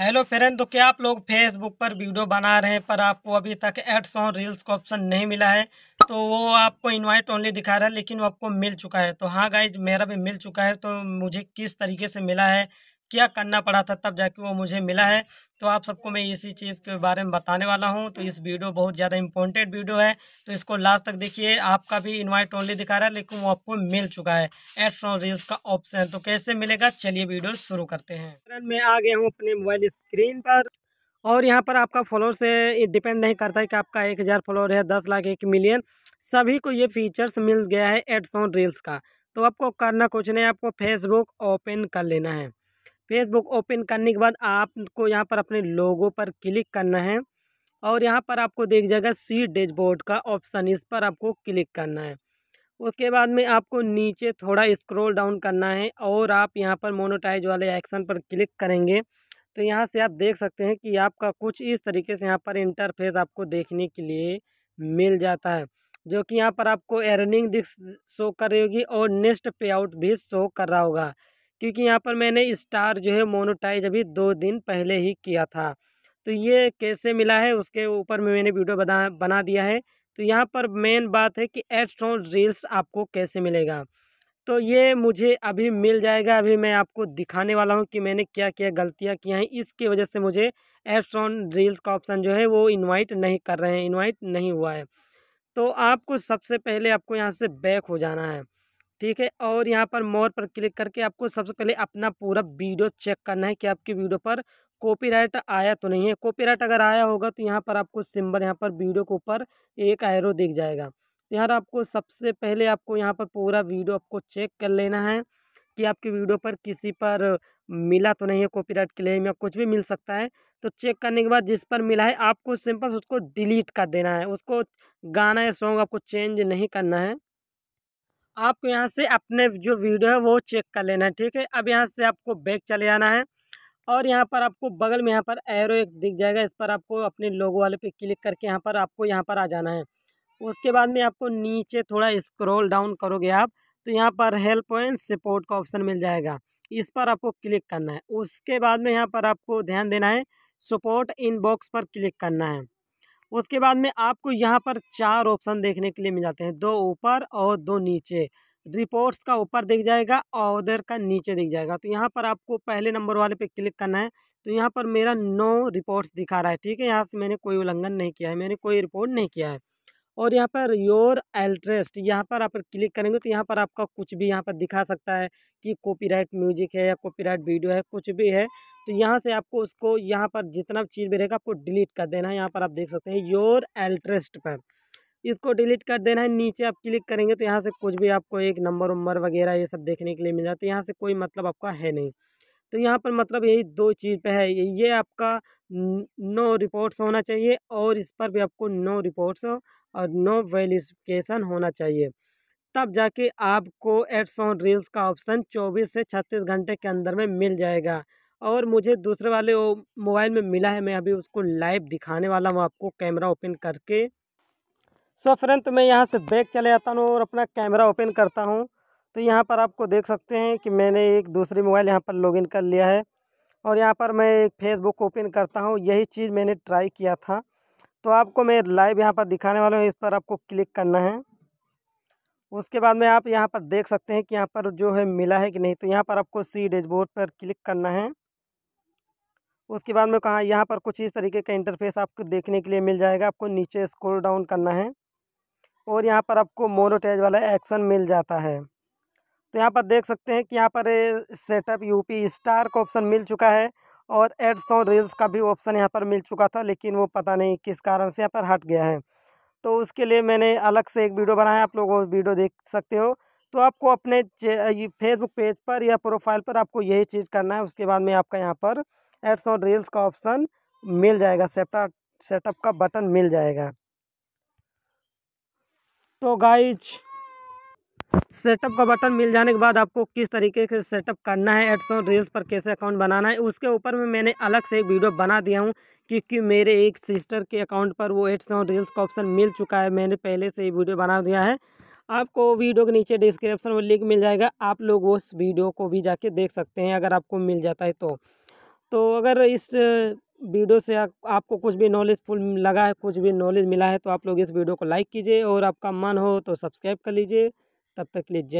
hello friend तो क्या आप लोग फेसबुक पर वीडियो बना रहे हैं पर आपको अभी तक एड्स और रील्स का ऑप्शन नहीं मिला है तो वो आपको इनवाइट ओनली दिखा रहा है लेकिन वो आपको मिल चुका है तो हाँ गाइज मेरा भी मिल चुका है तो मुझे किस तरीके से मिला है क्या करना पड़ा था तब जाके वो मुझे मिला है तो आप सबको मैं इसी चीज़ के बारे में बताने वाला हूँ तो इस वीडियो बहुत ज़्यादा इंपॉर्टेंट वीडियो है तो इसको लास्ट तक देखिए आपका भी इनवाइट ओनली दिखा रहा है लेकिन वो आपको मिल चुका है एड फ्रॉम रील्स का ऑप्शन तो कैसे मिलेगा चलिए वीडियो शुरू करते हैं मैं आ गया हूँ अपने मोबाइल स्क्रीन पर और यहाँ पर आपका फॉलोअर से डिपेंड नहीं करता है कि आपका एक हज़ार फॉलोअर है दस लाख एक मिलियन सभी को ये फीचर्स मिल गया है एड्स ऑन रील्स का तो आपको करना कुछ नहीं आपको फेसबुक ओपन कर लेना है फेसबुक ओपन करने के बाद आपको यहाँ पर अपने लोगों पर क्लिक करना है और यहाँ पर आपको देख जाएगा सी डैशबोर्ड का ऑप्शन इस पर आपको क्लिक करना है उसके बाद में आपको नीचे थोड़ा स्क्रॉल डाउन करना है और आप यहाँ पर मोनोटाइज वाले एक्शन पर क्लिक करेंगे तो यहाँ से आप देख सकते हैं कि आपका कुछ इस तरीके से यहाँ पर इंटरफेस आपको देखने के लिए मिल जाता है जो कि यहाँ पर आपको एर्निंग दिख शो करेगी और नेक्स्ट पे आउट भी शो कर रहा होगा क्योंकि यहाँ पर मैंने स्टार जो है मोनोटाइज अभी दो दिन पहले ही किया था तो ये कैसे मिला है उसके ऊपर में मैंने वीडियो बना बना दिया है तो यहाँ पर मेन बात है कि एडस्टोन रील्स आपको कैसे मिलेगा तो ये मुझे अभी मिल जाएगा अभी मैं आपको दिखाने वाला हूँ कि मैंने क्या क्या गलतियाँ की हैं इसकी वजह से मुझे एडस्टोन रील्स का ऑप्शन जो है वो इन्वाइट नहीं कर रहे हैं इन्वाइट नहीं हुआ है तो आपको सबसे पहले आपको यहाँ से बैक हो जाना है ठीक है और यहाँ पर मोर पर क्लिक करके आपको सबसे पहले अपना पूरा वीडियो चेक करना है कि आपकी वीडियो पर कॉपीराइट आया तो नहीं है कॉपीराइट अगर आया होगा तो यहाँ पर आपको सिंबल यहाँ पर वीडियो के ऊपर एक एरो दिख जाएगा तो यहाँ आपको सबसे पहले आपको यहाँ पर पूरा वीडियो आपको चेक कर लेना है कि आपकी वीडियो पर किसी पर मिला तो नहीं है कॉपीराइट क्लेम या कुछ भी मिल सकता है तो चेक करने के बाद जिस पर मिला है आपको सिंपल उसको डिलीट कर देना है उसको गाना या सॉन्ग आपको चेंज नहीं करना है आपको यहाँ से अपने जो वीडियो है वो चेक कर लेना है ठीक है अब यहाँ से आपको बैग चले जाना है और यहाँ पर आपको बगल में यहाँ पर एरो एक दिख जाएगा इस पर आपको अपने लोगो वाले पे क्लिक करके यहाँ पर आपको यहाँ पर आ जाना है उसके बाद में आपको नीचे थोड़ा स्क्रॉल डाउन करोगे आप तो यहाँ पर हेल्प पॉइंट सपोर्ट का ऑप्शन मिल जाएगा इस पर आपको क्लिक करना है उसके बाद में यहाँ पर आपको ध्यान देना है सपोर्ट इन बॉक्स पर क्लिक करना है उसके बाद में आपको यहाँ पर चार ऑप्शन देखने के लिए मिल जाते हैं दो ऊपर और दो नीचे रिपोर्ट्स का ऊपर दिख जाएगा और उधर का नीचे दिख जाएगा तो यहाँ पर आपको पहले नंबर वाले पे क्लिक करना है तो यहाँ पर मेरा नो रिपोर्ट्स दिखा रहा है ठीक है यहाँ से मैंने कोई उल्लंघन नहीं किया है मैंने कोई रिपोर्ट नहीं किया है और यहाँ पर योर एल्ट्रेस्ट यहाँ पर आप क्लिक करेंगे तो यहाँ पर आपका कुछ भी यहाँ पर दिखा सकता है कि कॉपीराइट म्यूजिक है या कॉपीराइट वीडियो है कुछ भी है तो यहाँ से आपको उसको यहाँ पर जितना चीज़ भी रहेगा आपको डिलीट कर देना है यहाँ पर आप देख सकते हैं योर एल्ट्रेस्ट पर इसको डिलीट कर देना है नीचे आप क्लिक करेंगे तो यहाँ से कुछ भी आपको एक नंबर उम्बर वगैरह ये सब देखने के लिए मिल जाता है यहाँ से कोई मतलब आपका है नहीं तो यहाँ पर मतलब यही दो चीज़ पे है ये आपका नो रिपोर्ट्स होना चाहिए और इस पर भी आपको नो रिपोर्ट्स और नो वेलिफिकेशन होना चाहिए तब जाके आपको एड्स ऑन रील्स का ऑप्शन 24 से 36 घंटे के अंदर में मिल जाएगा और मुझे दूसरे वाले मोबाइल में मिला है मैं अभी उसको लाइव दिखाने वाला हूँ आपको कैमरा ओपन करके सो फ्रेंड तो मैं यहाँ से बैग चले जाता हूँ और अपना कैमरा ओपन करता हूँ तो यहाँ पर आपको देख सकते हैं कि मैंने एक दूसरी मोबाइल यहाँ पर लॉगिन कर लिया है और यहाँ पर मैं एक फेसबुक ओपन करता हूँ यही चीज़ मैंने ट्राई किया था तो आपको मैं लाइव यहाँ पर दिखाने वाला हूँ इस पर आपको क्लिक करना है उसके बाद में आप यहाँ पर देख सकते हैं कि यहाँ पर जो है मिला है कि नहीं तो यहाँ पर आपको सी डैशबोर्ड पर क्लिक करना है उसके बाद में कहाँ यहाँ पर कुछ इस तरीके का इंटरफेस आपको देखने के लिए मिल जाएगा आपको नीचे स्क्रॉल डाउन करना है और यहाँ पर आपको मोनोटाइज वाला एक्शन मिल जाता है तो यहाँ पर देख सकते हैं कि यहाँ पर सेटअप यूपी स्टार का ऑप्शन मिल चुका है और एड्स और रील्स का भी ऑप्शन यहाँ पर मिल चुका था लेकिन वो पता नहीं किस कारण से यहाँ पर हट गया है तो उसके लिए मैंने अलग से एक वीडियो बनाया आप लोग वीडियो देख सकते हो तो आपको अपने फेसबुक पेज पर या प्रोफाइल पर आपको यही चीज़ करना है उसके बाद में आपका यहाँ पर एड्स और रील्स का ऑप्शन मिल जाएगा सेटअप सेटअप का बटन मिल जाएगा तो गाइज सेटअप का बटन मिल जाने के बाद आपको किस तरीके से सेटअप करना है एड्स और रील्स पर कैसे अकाउंट बनाना है उसके ऊपर में मैंने अलग से एक वीडियो बना दिया हूँ क्योंकि मेरे एक सिस्टर के अकाउंट पर वो एड्स और रील्स का ऑप्शन मिल चुका है मैंने पहले से ही वीडियो बना दिया है आपको वीडियो के नीचे डिस्क्रिप्शन में लिंक मिल जाएगा आप लोग उस वीडियो को भी जाके देख सकते हैं अगर आपको मिल जाता है तो तो अगर इस वीडियो से आ, आपको कुछ भी नॉलेजफुल लगा है कुछ भी नॉलेज मिला है तो आप लोग इस वीडियो को लाइक कीजिए और आपका मन हो तो सब्सक्राइब कर लीजिए तब तक के लिए जय